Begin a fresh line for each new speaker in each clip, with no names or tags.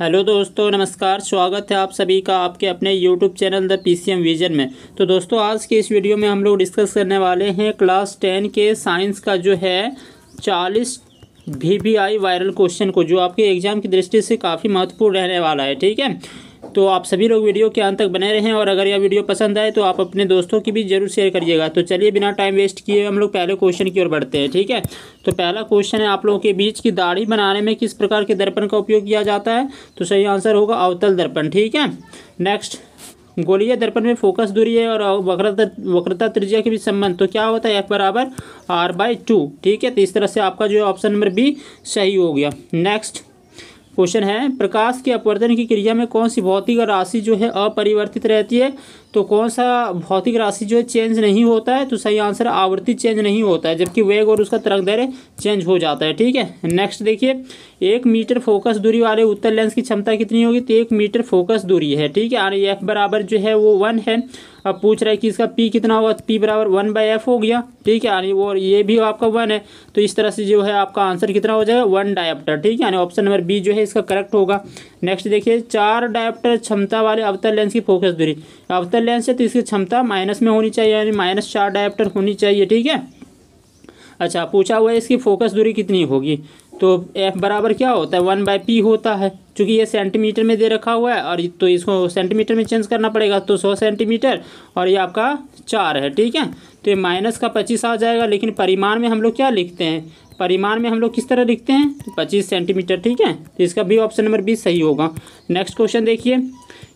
hello दोस्तों नमस्कार स्वागत है आप सभी का आपके अपने YouTube channel the PCM vision में तो दोस्तों आज के इस वीडियो में हम लोग डिस्कस करने वाले हैं क्लास टेन के साइंस का जो है चालीस वी वायरल क्वेश्चन को जो आपके एग्जाम की दृष्टि से काफ़ी महत्वपूर्ण रहने वाला है ठीक है तो आप सभी लोग वीडियो के अंत तक बने रहें और अगर यह वीडियो पसंद आए तो आप अपने दोस्तों की भी जरूर शेयर करिएगा तो चलिए बिना टाइम वेस्ट किए हम लोग पहले क्वेश्चन की ओर बढ़ते हैं ठीक है तो पहला क्वेश्चन है आप लोगों के बीच की दाढ़ी बनाने में किस प्रकार के दर्पण का उपयोग किया जाता है तो सही आंसर होगा अवतल दर्पण ठीक है नेक्स्ट गोलीय दर्पण में फोकस दूरी है और वक्रता वक्रता त्रिज्या के बीच संबंध तो क्या होता है एफ बराबर आर बाई टू ठीक है तो इस तरह से आपका जो है ऑप्शन नंबर बी सही हो गया नेक्स्ट क्वेश्चन है प्रकाश के अपवर्तन की क्रिया में कौन सी भौतिक राशि जो है अपरिवर्तित रहती है तो कौन सा भौतिक राशि जो है चेंज नहीं होता है तो सही आंसर आवृत्ति चेंज नहीं होता है जबकि वेग और उसका तरंग दैर्य चेंज हो जाता है ठीक है नेक्स्ट देखिए एक मीटर फोकस दूरी वाले उत्तर लेंस की क्षमता कितनी होगी तो एक मीटर फोकस दूरी है ठीक है यानी एफ बराबर जो है वो वन है अब पूछ रहा है कि इसका पी कितना होगा पी बराबर वन बाई एफ हो गया ठीक है यानी वो ये भी आपका वन है तो इस तरह से जो है आपका आंसर कितना हो जाएगा वन डायप्टर ठीक है यानी ऑप्शन नंबर बी जो है इसका करेक्ट होगा नेक्स्ट देखिए चार डायप्टर क्षमता वाले अवतर लेंस की फोकस दूरी अवतर लेंस है तो इसकी क्षमता माइनस में होनी चाहिए यानी माइनस चार डायप्टर होनी चाहिए ठीक है अच्छा पूछा हुआ है इसकी फोकस दूरी कितनी होगी तो एफ बराबर क्या होता है वन बाय पी होता है क्योंकि ये सेंटीमीटर में दे रखा हुआ है और तो इसको सेंटीमीटर में चेंज करना पड़ेगा तो सौ सेंटीमीटर और ये आपका चार है ठीक है तो ये माइनस का पच्चीस आ जाएगा लेकिन परिमाण में हम लोग क्या लिखते हैं परिमाण में हम लोग किस तरह लिखते हैं तो पच्चीस सेंटीमीटर ठीक है तो इसका भी ऑप्शन नंबर बीस सही होगा नेक्स्ट क्वेश्चन देखिए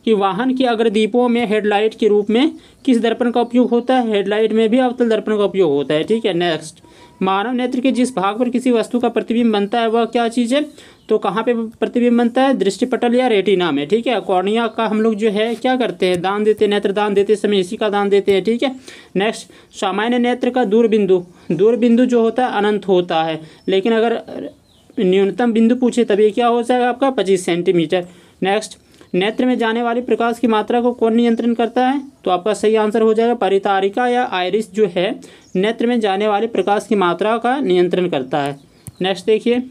कि वाहन के अग्रदीपों में हेडलाइट के रूप में किस दर्पण का उपयोग होता है हेडलाइट में भी अवतल दर्पण का उपयोग होता है ठीक है नेक्स्ट मानव नेत्र के जिस भाग पर किसी वस्तु का प्रतिबिंब बनता है वह क्या चीज़ है तो कहाँ पे प्रतिबिंब बनता है दृष्टिपटल या रेटिना में ठीक है कॉर्निया का हम लोग जो है क्या करते हैं दान देते हैं नेत्र दान देते समय इसी का दान देते हैं ठीक है नेक्स्ट सामान्य नेत्र का दूर बिंदु दूर बिंदु जो होता है अनंत होता है लेकिन अगर न्यूनतम बिंदु पूछे तभी क्या हो जाएगा आपका पच्चीस सेंटीमीटर नेक्स्ट नेत्र में जाने वाली प्रकाश की मात्रा को कौन नियंत्रण करता है तो आपका सही आंसर हो जाएगा परितारिका या आयरिस जो है नेत्र में जाने वाली प्रकाश की मात्रा का नियंत्रण करता है नेक्स्ट देखिए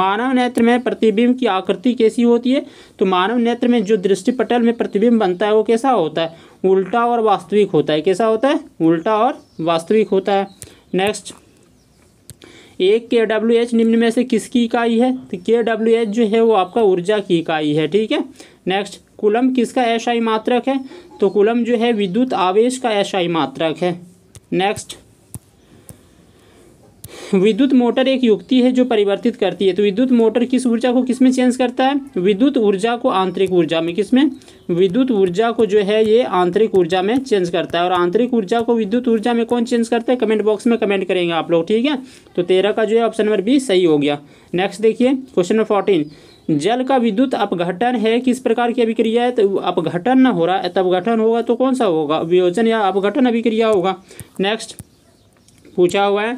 मानव नेत्र में प्रतिबिंब की आकृति कैसी होती है तो मानव नेत्र में जो दृष्टिपटल में प्रतिबिंब बनता है वो कैसा होता है उल्टा और वास्तविक होता है कैसा होता है उल्टा और वास्तविक होता है नेक्स्ट एक के डब्ल्यू एच निम्न में से किसकी इकाई है तो के डब्ल्यू एच जो है वो आपका ऊर्जा की इकाई है ठीक है नेक्स्ट कुलम किसका एशआई मात्रक है तो कुलम जो है विद्युत आवेश का एशआई मात्रक है नेक्स्ट विद्युत मोटर एक युक्ति है जो परिवर्तित करती है तो विद्युत मोटर किस ऊर्जा को किस में चेंज करता है विद्युत ऊर्जा को आंतरिक ऊर्जा में किस में विद्युत ऊर्जा को जो है ये आंतरिक ऊर्जा में चेंज करता है और आंतरिक ऊर्जा को विद्युत ऊर्जा में कौन चेंज करता है कमेंट बॉक्स में कमेंट करेंगे आप लोग ठीक है तो तेरह का जो है ऑप्शन नंबर बी सही हो गया नेक्स्ट देखिए क्वेश्चन नंबर फोर्टीन जल का विद्युत अपघटन है किस प्रकार की अभिक्रिया है तो अपघटन ना हो रहा है तब घटन होगा तो कौन सा होगा वियोजन या अपघटन अभिक्रिया होगा नेक्स्ट पूछा हुआ है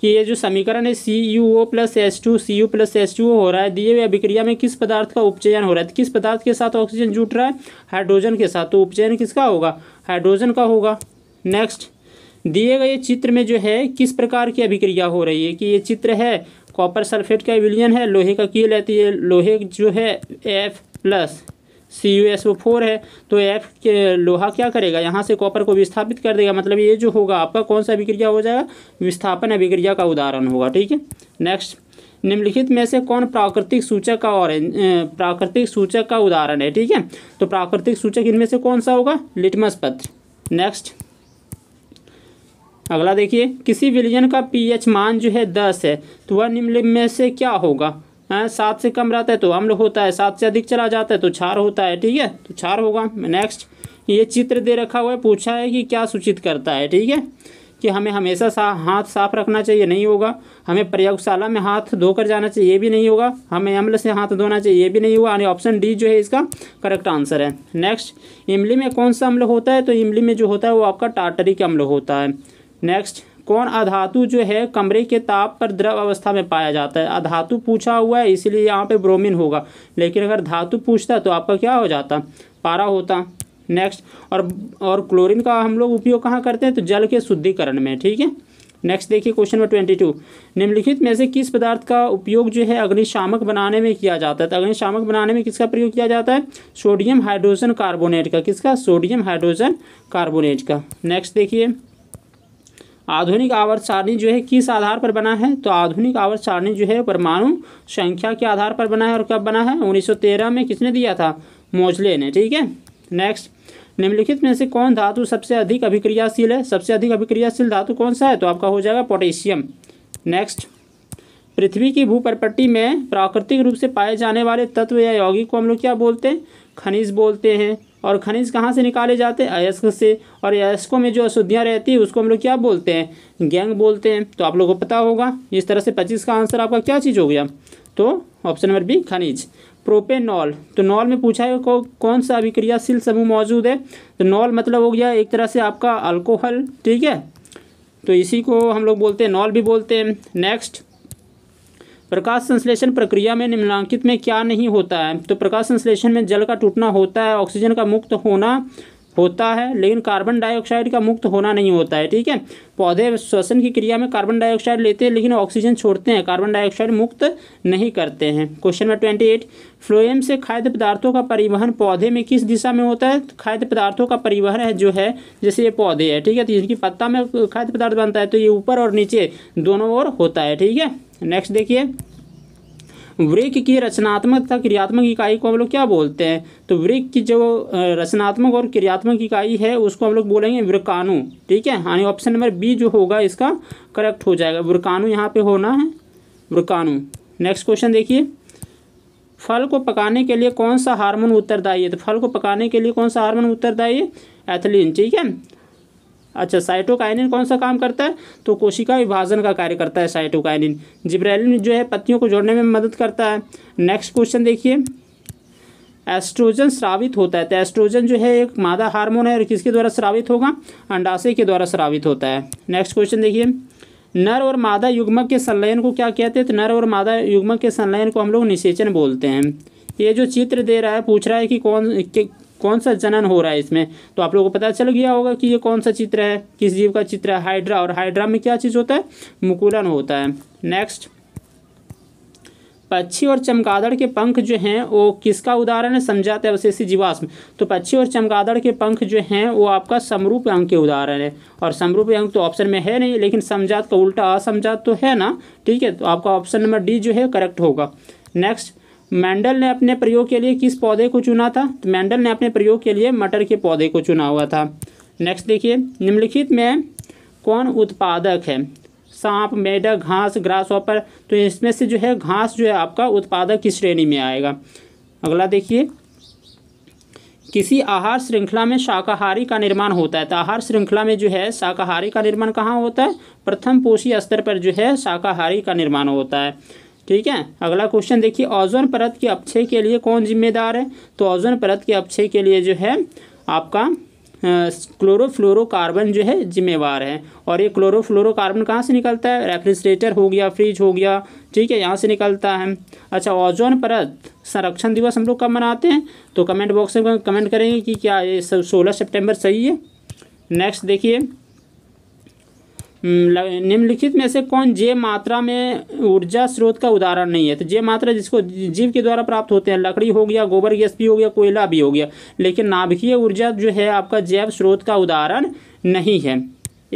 कि ये जो समीकरण है C U O plus S two C U plus S two हो रहा है दिए हुए अभिक्रिया में किस पदार्थ का उपचयन हो रहा है तो किस पदार्थ के साथ ऑक्सीजन जुट रहा है हाइड्रोजन के साथ तो उपचयन किसका होगा हाइड्रोजन का होगा नेक्स्ट दिए गए चित्र में जो है किस प्रकार की अभिक्रिया हो रही है कि ये चित्र है कॉपर सल्फेट का विलियन है लोहे का कील है तो ये लोहे जो है F plus C U S O four है तो एफ के लोहा क्या करेगा यहाँ से कॉपर को विस्थापित कर देगा मतलब ये जो होगा आपका कौन सा अभिक्रिया हो जाएगा विस्थापन अभिक्रिया का उदाहरण होगा ठीक है नेक्स्ट निम्नलिखित में से कौन प्राकृतिक सूचक का और प्राकृतिक सूचक का उदाहरण है ठीक है तो प्राकृतिक सूचक इनमें से कौन सा होगा लिटमस पत्र नेक्स्ट अगला देखिए किसी विलयन का पीएच मान जो है दस है तो वह निम्नलिखित में से क्या होगा सात से कम रहता है तो अम्ल होता है सात से अधिक चला जाता है तो क्षार होता है ठीक है तो क्षार होगा नेक्स्ट ये चित्र दे रखा हुआ है पूछा है कि क्या सूचित करता है ठीक है कि हमें हमेशा सा हाथ साफ रखना चाहिए नहीं होगा हमें प्रयोगशाला में हाथ धोकर जाना चाहिए ये भी नहीं होगा हमें अम्ल से हाथ धोना चाहिए ये भी नहीं होगा यानी ऑप्शन डी जो है इसका करेक्ट आंसर है नेक्स्ट इमली में कौन सा अम्ल होता है तो इमली में जो होता है वो आपका टाटरिक अम्ल होता है नेक्स्ट कौन अधातु जो है कमरे के ताप पर द्रव अवस्था में पाया जाता है अधातु पूछा हुआ है इसलिए यहाँ पे ब्रोमीन होगा लेकिन अगर धातु पूछता तो आपका क्या हो जाता पारा होता नेक्स्ट और और क्लोरीन का हम लोग उपयोग कहाँ करते हैं तो जल के शुद्धिकरण में ठीक है नेक्स्ट देखिए क्वेश्चन नंबर ट्वेंटी टू निम्नलिखित में से किस पदार्थ का उपयोग जो है अग्निशामक बनाने में किया जाता है तो अग्निशामक बनाने में किसका प्रयोग किया जाता है सोडियम हाइड्रोजन कार्बोनेट का किसका सोडियम हाइड्रोजन कार्बोनेट का नेक्स्ट देखिए आधुनिक आवर्त सारणी जो है किस आधार पर बना है तो आधुनिक आवर्त सारणी जो है परमाणु संख्या के आधार पर बना है और कब बना है 1913 में किसने दिया था मोजले ने ठीक है नेक्स्ट निम्नलिखित में से कौन धातु सबसे अधिक अभिक्रियाशील है सबसे अधिक अभिक्रियाशील धातु कौन सा है तो आपका हो जाएगा पोटेशियम नेक्स्ट पृथ्वी की भूपरपट्टी में प्राकृतिक रूप से पाए जाने वाले तत्व या यौगिक को हम लोग क्या बोलते हैं खनिज बोलते हैं और खनिज कहाँ से निकाले जाते हैं अयस्क से और अयस्कों में जो अशुद्धियाँ रहती है उसको हम लोग क्या बोलते हैं गैंग बोलते हैं तो आप लोगों को पता होगा इस तरह से पच्चीस का आंसर आपका क्या चीज़ हो गया तो ऑप्शन नंबर बी खनिज प्रोपेनॉल तो नॉल में पूछा है कौन सा अभिक्रियाशील समूह मौजूद है तो नॉल मतलब हो गया एक तरह से आपका अल्कोहल ठीक है तो इसी को हम लोग बोलते हैं नॉल भी बोलते हैं नेक्स्ट प्रकाश संश्लेषण प्रक्रिया में निम्नांकित में क्या नहीं होता है तो प्रकाश संश्लेषण में जल का टूटना होता है ऑक्सीजन का मुक्त होना होता है लेकिन कार्बन डाइऑक्साइड का मुक्त होना नहीं होता है ठीक है पौधे श्वसन की क्रिया में कार्बन डाइऑक्साइड लेते हैं लेकिन ऑक्सीजन छोड़ते हैं कार्बन डाइऑक्साइड मुक्त नहीं करते हैं question number twenty eight phloem से खाद्य पदार्थों का परिवहन पौधे में किस दिशा में होता है खाद्य पदार्थों का परिवहन है जो है जैसे ये पौधे है ठीक है तो इनकी पत्ता में खाद्य पदार्थ बनता है तो ये ऊपर और नीचे दोनों ओर होता है ठीक है नेक्स्ट देखिए वृक की रचनात्मकता क्रियात्मक इकाई को हम लोग क्या बोलते हैं तो वृक की जो रचनात्मक और क्रियात्मक इकाई है उसको हम लोग बोलेंगे वृकाणु ठीक है यानी ऑप्शन नंबर बी जो होगा इसका करेक्ट हो जाएगा वृकाणु यहाँ पे होना है वृकाणु नेक्स्ट क्वेश्चन देखिए फल को पकाने के लिए कौन सा हार्मोन उत्तरदायी है तो फल को पकाने के लिए कौन सा हार्मोन उत्तरदायी है एथलीन ठीक है अच्छा साइटोकाइनिन कौन सा काम करता है तो कोशिका विभाजन का कार्य करता है साइटोकाइनिन जिब्रेलिन जो है पत्तियों को जोड़ने में मदद करता है नेक्स्ट क्वेश्चन देखिए एस्ट्रोजन श्रावित होता है तो एस्ट्रोजन जो है एक मादा हार्मोन है और किसके द्वारा श्रावित होगा अंडाशय के द्वारा श्रावित होता है नेक्स्ट क्वेश्चन देखिए नर और मादा युग्मक के संलयन को क्या कहते हैं तो नर और मादा युग्मक के संलयन को हम लोग निषेचन बोलते हैं ये जो चित्र दे रहा है पूछ रहा है कि कौन कौन सा जनन हो रहा है इसमें तो आप लोगों को पता चल गया होगा कि ये कौन सा चित्र है किस जीव का चित्र है हाइड्रा और हाइड्रा में क्या चीज़ होता है मुकुलन होता है नेक्स्ट पक्षी और चमगादड़ के पंख जो हैं वो किसका उदाहरण है समझाते अवशेषी जीवाश्म तो पक्षी और चमगादड़ के पंख जो हैं वो आपका समरूप अंग के उदाहरण है और समरूप अंग तो ऑप्शन में है नहीं लेकिन समझात का उल्टा असमझात तो है ना ठीक है तो आपका ऑप्शन नंबर डी जो है करेक्ट होगा नेक्स्ट मेंडल ने अपने प्रयोग के लिए किस पौधे को चुना था तो मेंडल ने अपने प्रयोग के लिए मटर के पौधे को चुना हुआ था नेक्स्ट देखिए निम्नलिखित में कौन उत्पादक है सांप मेढक घास ग्रास ऑपर तो इसमें से जो है घास जो है आपका उत्पादक की श्रेणी में आएगा अगला देखिए किसी आहार श्रृंखला में शाकाहारी का निर्माण होता है तो आहार श्रृंखला में जो है शाकाहारी का निर्माण कहाँ होता है प्रथम पोषी स्तर पर जो है शाकाहारी का निर्माण होता है ठीक है अगला क्वेश्चन देखिए ओजोन परत के अपक्षय के लिए कौन जिम्मेदार है तो ओजोन परत के अपक्षय के लिए जो है आपका क्लोरोफ्लोरोकार्बन जो है जिम्मेवार है और ये क्लोरोफ्लोरोकार्बन कहाँ से निकलता है रेफ्रिजरेटर हो गया फ्रिज हो गया ठीक है यहाँ से निकलता है अच्छा ओजोन परत संरक्षण दिवस हम लोग कब मनाते हैं तो कमेंट बॉक्स में कमेंट करेंगे कि क्या ये सोलह सितंबर सही है नेक्स्ट देखिए हम्म, निम्नलिखित में से कौन जे मात्रा में ऊर्जा स्रोत का उदाहरण नहीं है तो जे मात्रा जिसको जीव के द्वारा प्राप्त होते हैं लकड़ी हो गया गोबर गैस भी हो गया कोयला भी हो गया लेकिन नाभिकीय ऊर्जा जो है आपका जैव स्रोत का उदाहरण नहीं है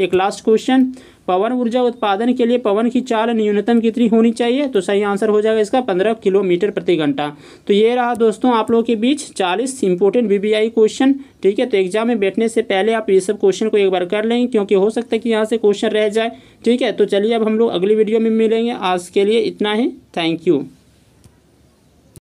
एक लास्ट क्वेश्चन पवन ऊर्जा उत्पादन के लिए पवन की चाल न्यूनतम कितनी होनी चाहिए तो सही आंसर हो जाएगा इसका पंद्रह किलोमीटर प्रति घंटा तो ये रहा दोस्तों आप लोगों के बीच चालीस इंपोर्टेंट आई क्वेश्चन ठीक है तो एग्जाम में बैठने से पहले आप ये सब क्वेश्चन को एक बार कर लेंगे क्योंकि हो सकता है कि यहाँ से क्वेश्चन रह जाए ठीक है तो चलिए अब हम लोग अगली वीडियो में मिलेंगे आज के लिए इतना ही थैंक यू